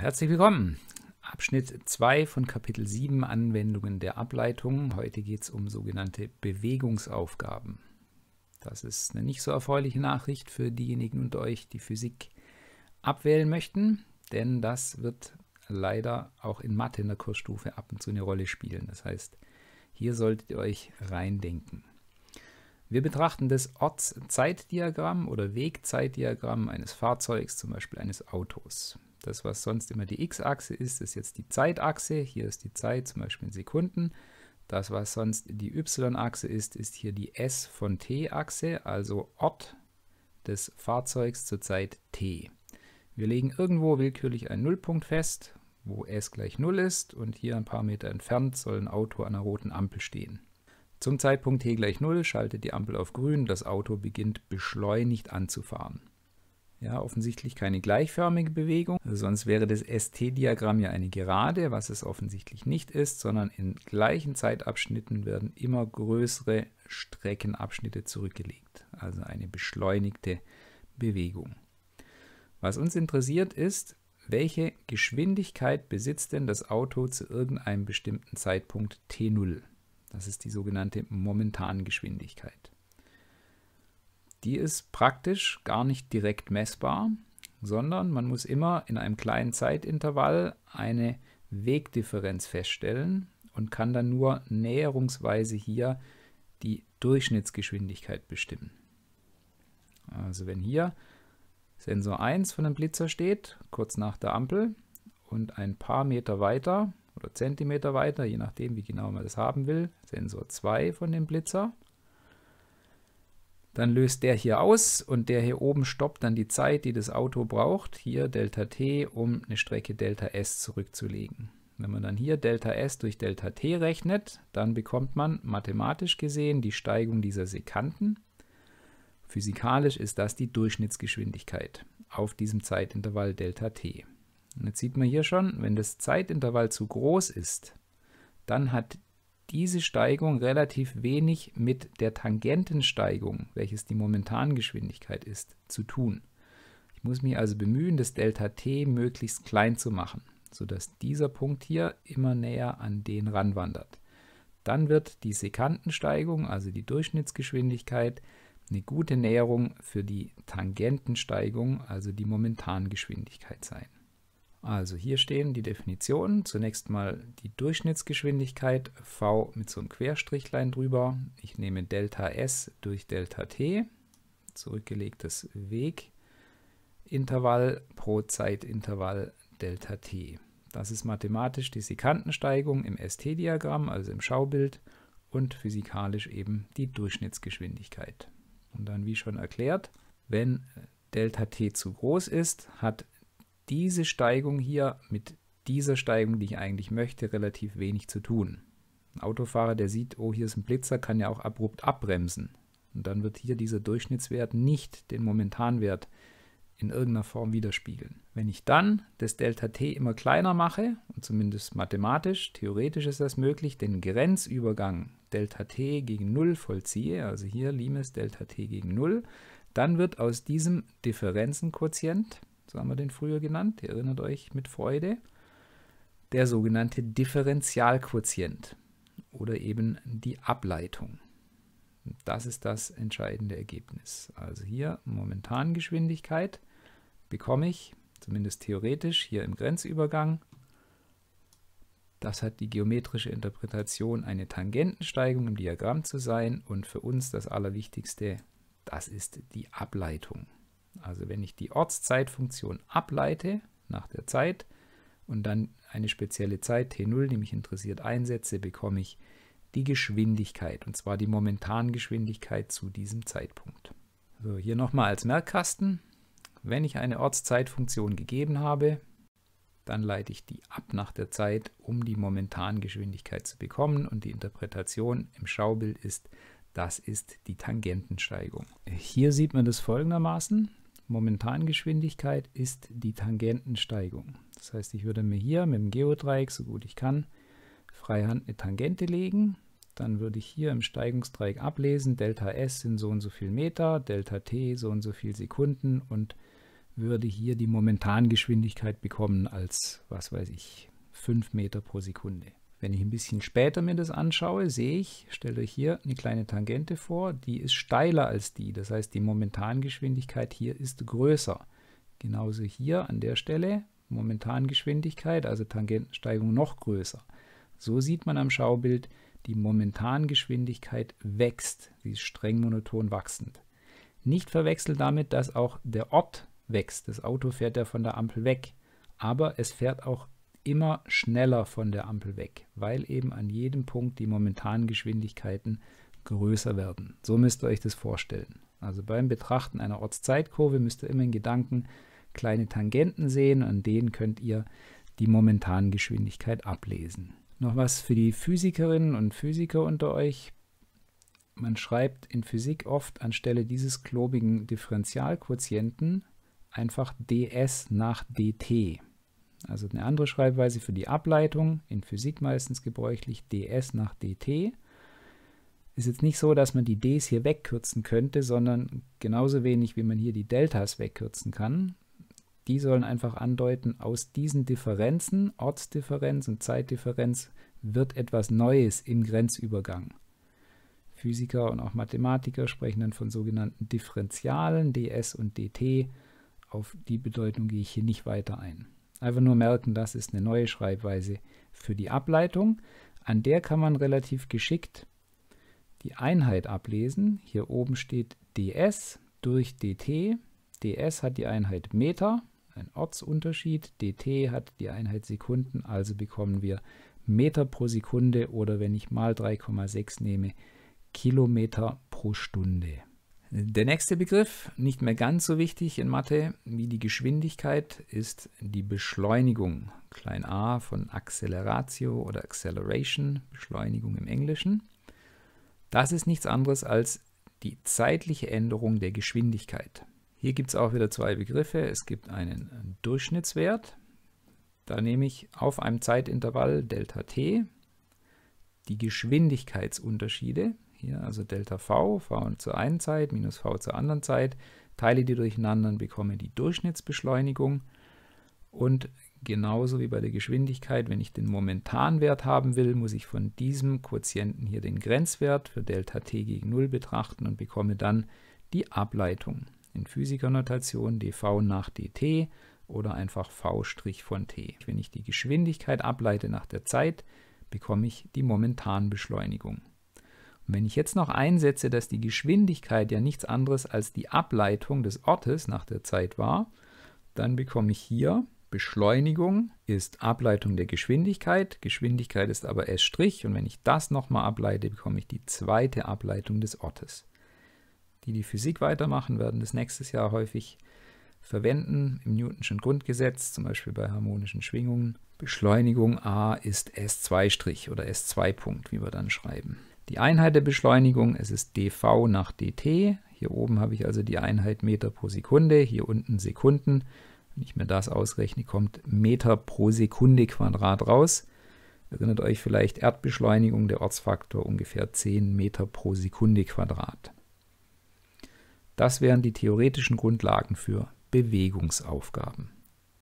herzlich willkommen. Abschnitt 2 von Kapitel 7 Anwendungen der Ableitung. Heute geht es um sogenannte Bewegungsaufgaben. Das ist eine nicht so erfreuliche Nachricht für diejenigen unter euch, die Physik abwählen möchten, denn das wird leider auch in Mathe in der Kursstufe ab und zu eine Rolle spielen. Das heißt, hier solltet ihr euch reindenken. Wir betrachten das Ortszeitdiagramm oder Wegzeitdiagramm eines Fahrzeugs, zum Beispiel eines Autos. Das, was sonst immer die x-Achse ist, ist jetzt die Zeitachse. Hier ist die Zeit, zum Beispiel in Sekunden. Das, was sonst die y-Achse ist, ist hier die s von t-Achse, also Ort des Fahrzeugs zur Zeit t. Wir legen irgendwo willkürlich einen Nullpunkt fest, wo s gleich 0 ist und hier ein paar Meter entfernt soll ein Auto an einer roten Ampel stehen. Zum Zeitpunkt t gleich 0 schaltet die Ampel auf grün, das Auto beginnt beschleunigt anzufahren. Ja, offensichtlich keine gleichförmige Bewegung, sonst wäre das ST-Diagramm ja eine Gerade, was es offensichtlich nicht ist, sondern in gleichen Zeitabschnitten werden immer größere Streckenabschnitte zurückgelegt, also eine beschleunigte Bewegung. Was uns interessiert ist, welche Geschwindigkeit besitzt denn das Auto zu irgendeinem bestimmten Zeitpunkt t0? Das ist die sogenannte Momentangeschwindigkeit. Die ist praktisch gar nicht direkt messbar, sondern man muss immer in einem kleinen Zeitintervall eine Wegdifferenz feststellen und kann dann nur näherungsweise hier die Durchschnittsgeschwindigkeit bestimmen. Also wenn hier Sensor 1 von einem Blitzer steht, kurz nach der Ampel und ein paar Meter weiter oder Zentimeter weiter, je nachdem wie genau man das haben will, Sensor 2 von dem Blitzer dann löst der hier aus und der hier oben stoppt dann die Zeit, die das Auto braucht, hier Delta T, um eine Strecke Delta S zurückzulegen. Wenn man dann hier Delta S durch Delta T rechnet, dann bekommt man mathematisch gesehen die Steigung dieser Sekanten. Physikalisch ist das die Durchschnittsgeschwindigkeit auf diesem Zeitintervall Delta T. Und jetzt sieht man hier schon, wenn das Zeitintervall zu groß ist, dann hat diese Steigung relativ wenig mit der Tangentensteigung, welches die Geschwindigkeit ist, zu tun. Ich muss mich also bemühen, das Delta t möglichst klein zu machen, sodass dieser Punkt hier immer näher an den ranwandert. Dann wird die Sekantensteigung, also die Durchschnittsgeschwindigkeit, eine gute Näherung für die Tangentensteigung, also die Geschwindigkeit sein. Also hier stehen die Definitionen. Zunächst mal die Durchschnittsgeschwindigkeit v mit so einem Querstrichlein drüber. Ich nehme Delta S durch Delta T, zurückgelegtes Wegintervall pro Zeitintervall Delta T. Das ist mathematisch die Sekantensteigung im ST-Diagramm, also im Schaubild, und physikalisch eben die Durchschnittsgeschwindigkeit. Und dann, wie schon erklärt, wenn Delta T zu groß ist, hat diese Steigung hier mit dieser Steigung, die ich eigentlich möchte, relativ wenig zu tun. Ein Autofahrer, der sieht, oh, hier ist ein Blitzer, kann ja auch abrupt abbremsen. Und dann wird hier dieser Durchschnittswert nicht den Momentanwert in irgendeiner Form widerspiegeln. Wenn ich dann das Delta t immer kleiner mache, und zumindest mathematisch, theoretisch ist das möglich, den Grenzübergang Delta t gegen 0 vollziehe, also hier Limes Delta t gegen 0, dann wird aus diesem Differenzenquotient so haben wir den früher genannt, ihr erinnert euch mit Freude, der sogenannte Differentialquotient oder eben die Ableitung. Das ist das entscheidende Ergebnis. Also hier momentan Geschwindigkeit bekomme ich, zumindest theoretisch, hier im Grenzübergang. Das hat die geometrische Interpretation, eine Tangentensteigung im Diagramm zu sein. Und für uns das Allerwichtigste, das ist die Ableitung. Also wenn ich die Ortszeitfunktion ableite nach der Zeit und dann eine spezielle Zeit t0, die mich interessiert, einsetze, bekomme ich die Geschwindigkeit, und zwar die momentane Geschwindigkeit zu diesem Zeitpunkt. So, hier nochmal als Merkkasten. Wenn ich eine Ortszeitfunktion gegeben habe, dann leite ich die ab nach der Zeit, um die momentane Geschwindigkeit zu bekommen. Und die Interpretation im Schaubild ist, das ist die Tangentensteigung. Hier sieht man das folgendermaßen. Momentangeschwindigkeit ist die Tangentensteigung. Das heißt, ich würde mir hier mit dem Geodreieck, so gut ich kann, freihand eine Tangente legen. Dann würde ich hier im Steigungsdreieck ablesen, Delta S sind so und so viel Meter, Delta T so und so viel Sekunden und würde hier die Momentangeschwindigkeit bekommen als, was weiß ich, 5 Meter pro Sekunde. Wenn ich ein bisschen später mir das anschaue, sehe ich, stellt euch hier eine kleine Tangente vor, die ist steiler als die. Das heißt, die Momentangeschwindigkeit hier ist größer. Genauso hier an der Stelle, Momentangeschwindigkeit, also Tangentensteigung noch größer. So sieht man am Schaubild, die Momentangeschwindigkeit wächst. Sie ist streng monoton wachsend. Nicht verwechselt damit, dass auch der Ort wächst. Das Auto fährt ja von der Ampel weg. Aber es fährt auch immer schneller von der Ampel weg, weil eben an jedem Punkt die momentanen Geschwindigkeiten größer werden. So müsst ihr euch das vorstellen. Also beim Betrachten einer Ortszeitkurve müsst ihr immer in Gedanken kleine Tangenten sehen, an denen könnt ihr die momentanen Geschwindigkeit ablesen. Noch was für die Physikerinnen und Physiker unter euch. Man schreibt in Physik oft anstelle dieses klobigen Differentialquotienten einfach ds nach dt. Also eine andere Schreibweise für die Ableitung, in Physik meistens gebräuchlich, ds nach dt. Ist jetzt nicht so, dass man die ds hier wegkürzen könnte, sondern genauso wenig, wie man hier die Deltas wegkürzen kann. Die sollen einfach andeuten, aus diesen Differenzen, Ortsdifferenz und Zeitdifferenz, wird etwas Neues im Grenzübergang. Physiker und auch Mathematiker sprechen dann von sogenannten Differentialen, ds und dt. Auf die Bedeutung gehe ich hier nicht weiter ein. Einfach nur merken, das ist eine neue Schreibweise für die Ableitung. An der kann man relativ geschickt die Einheit ablesen. Hier oben steht ds durch dt. ds hat die Einheit Meter, ein Ortsunterschied. dt hat die Einheit Sekunden, also bekommen wir Meter pro Sekunde oder wenn ich mal 3,6 nehme, Kilometer pro Stunde. Der nächste Begriff, nicht mehr ganz so wichtig in Mathe wie die Geschwindigkeit, ist die Beschleunigung. Klein a von Acceleratio oder Acceleration, Beschleunigung im Englischen. Das ist nichts anderes als die zeitliche Änderung der Geschwindigkeit. Hier gibt es auch wieder zwei Begriffe. Es gibt einen Durchschnittswert. Da nehme ich auf einem Zeitintervall Δt die Geschwindigkeitsunterschiede hier also Delta V, V zur einen Zeit minus V zur anderen Zeit. Teile die durcheinander und bekomme die Durchschnittsbeschleunigung. Und genauso wie bei der Geschwindigkeit, wenn ich den Momentanwert haben will, muss ich von diesem Quotienten hier den Grenzwert für Delta t gegen 0 betrachten und bekomme dann die Ableitung. In Physikernotation dv nach dt oder einfach v' von t. Wenn ich die Geschwindigkeit ableite nach der Zeit, bekomme ich die Momentanbeschleunigung. Und wenn ich jetzt noch einsetze, dass die Geschwindigkeit ja nichts anderes als die Ableitung des Ortes nach der Zeit war, dann bekomme ich hier Beschleunigung ist Ableitung der Geschwindigkeit, Geschwindigkeit ist aber S' und wenn ich das nochmal ableite, bekomme ich die zweite Ableitung des Ortes. Die die Physik weitermachen, werden das nächstes Jahr häufig verwenden im Newtonschen Grundgesetz, zum Beispiel bei harmonischen Schwingungen. Beschleunigung A ist S2' oder S2 Punkt, wie wir dann schreiben. Die Einheit der Beschleunigung, es ist dv nach dt. Hier oben habe ich also die Einheit Meter pro Sekunde, hier unten Sekunden. Wenn ich mir das ausrechne, kommt Meter pro Sekunde Quadrat raus. Erinnert euch vielleicht Erdbeschleunigung, der Ortsfaktor ungefähr 10 Meter pro Sekunde Quadrat. Das wären die theoretischen Grundlagen für Bewegungsaufgaben.